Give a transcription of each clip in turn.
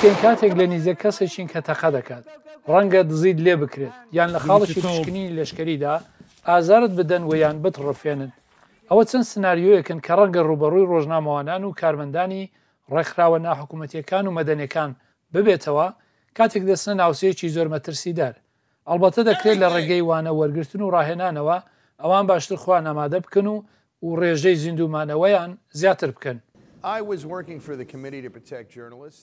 پێ کاتێک لە نیزە کەسێکین کە تەخە دەکات ڕەنگە دزید لێ بکرێت یان لە خاڵشی پشکنی لەشکریدا ئازارت بدەن و یان بت ڕفێنن ئەوە چەند سناریۆیەکن کە ڕەنگە ڕوبەڕووی ڕۆژنامەوانان و کارمەندانی ڕێکخراوە ناحکوومەتیەکان و مەدەنەکان ببێتەوە کاتێک دەستە ناوسەیەکی زۆر مەترسیدار ئەلبەتە دەکرێت لە ڕێگەی وانە وەرگتن و ڕاهێنانەوە ئەوان باشتر خوان ئامادە بکەن و و ڕێژەی زیندومانەوەیان زیاتر بکەن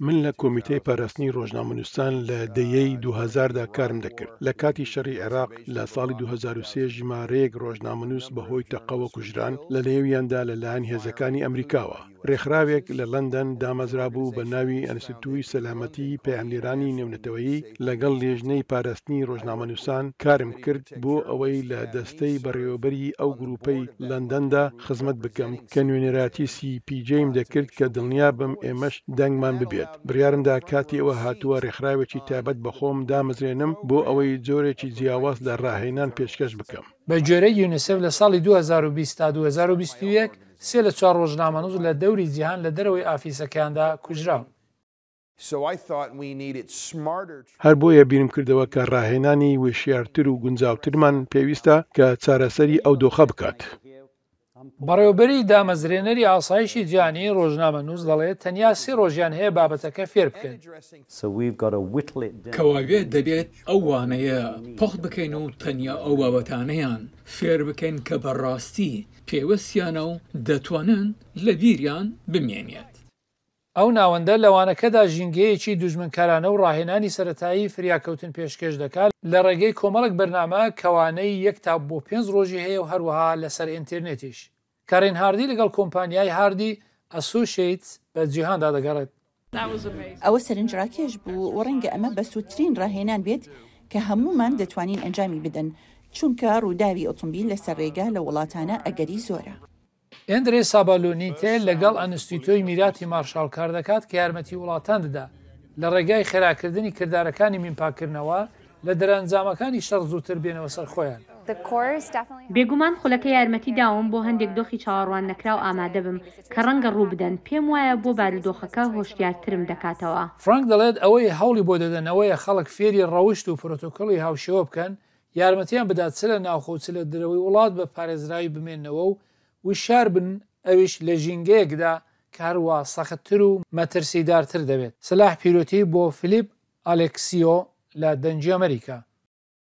من لە کۆمیتەی پاراستنی ڕۆژنامەنووسان لە دەیەی 2000دا کارم دەکرد لە کاتی شەڕی عێراق لە ساڵی 2023 ژمارەیەک ڕۆژنامەنووس بەهۆی تەقەوە کوژران لە لێویاندا لەلایەن هێزەکانی ئەمریکاوە ڕێکخراوێک لە لەندەن دامەزرا بوو بە ناوی ئەنستیتوی سەلامەتی پەیاملێرانی نێونەتەوەیی لەگەڵ لێژنەی پاراستنی ڕۆژنامەنووسان کارم کرد بۆ ئەوەی لە دەستەی بەڕێوەبەری ئەو گروپەی لەندەندا خزمەت بکەم کە نوێنەراتی سیPجیم دەکرد کرد کە دڵنیا بم ئێمەش دەنگمان ببێت بریارمدا کاتی ئەوە هاتووە ڕێکخراوێکی تابەت بە خۆم دامزرێنم بۆ ئەوەی جۆرێکی جیاواز لە ڕاهێنان پێشکەش بکەم بە جۆرەی یونسف لە ساڵی 2020 تا 2021 سێ لە چوار ڕۆژنامەنوز لە دەوری جیهان لە دەرەوەی ئافیسەکاندا کوژراون. هەر بۆیە بیرم کردەوە کە ڕاهێنانی وشیارتر و گونجاوترمان پێویستە کە چارەسەری ئەو دۆخە بکات. بەڕێوبەری دامەزرێنەری ئاسایشی جیانی ڕۆژنامە نووز دەڵێت تەنیا سێ ڕۆژیان هەیە بابەتەکە فێر بکەن کەواوێ دەبێت ئەوانەیە پخت بکەین و تەنیا ئەو بابەتانەیان فێر بکەین کە بەڕاستی پێوەستیانە و دەتوانن لە بیریان بمێنێت. ئەو ناوەندە لەوانەکەدا ژینگەیەکی دوژمنکارانە و ڕاهێنانی سەتایی فریاکەوتن پێشکەش دەکات لە ڕێگەی کۆمەڵک بەرنامە کەوانەی یەک تا بۆ پێنج ڕۆژی هەیە و هەروەها لەسەر ئینتررنێتیش کارین هاردی لەگەڵ کۆمپانیای هاردی ئەسوشیت بە جیهاندا دەگەڕێت ئەوە سەرنجڕاکێش بوو و ڕەنگە ئەمە بە سووترین ڕاهێنان بێت کە هەمومان دەتوانین ئەنجامی بدەن چونکە ڕووداوی ئۆتۆمبیل لەسەر ڕێگا لە وڵاتانە ئەگەری زۆرە. ئەندرێ سابالۆنیتێ لەگەڵ ئەنستیتۆی میراتی مارشالکار دەکات کە یارمەتی وڵاتان دەدا لە ڕێگای خێراکردنی کردارەکانی میمپاکردنەوە لە دەرەنجامەکانی شەڕ زووتر بێنەوە سەر خۆیان. بێگومان خولەکە یارمەتی داوم بۆ هەندێک دۆخی چاوەڕوان نەکراو ئامادە بم کە ڕەنگە ڕوو بدەن پێم وایە بۆ بارودۆخەکە هۆشتیارترم دەکاتەوە فرانک دەڵێت ئەوەی هەوڵی بۆ دەدەنەوەیە خەڵک فێری ڕەوشت و پرۆتۆکڵی هاوشەوە بکەن یارمەتیان بدات چ لە ناوخۆچ لە درەوەی وڵات بە پارێزراوی بمێنەوە و وشار بن ئەویش لە ژینگەیەکدا کاروا سەختتر و مەترسیدارتر دەبێت سلاح پیرۆتی بۆ فلیپ ئالکسیۆ لە دەنجی ئەمریکا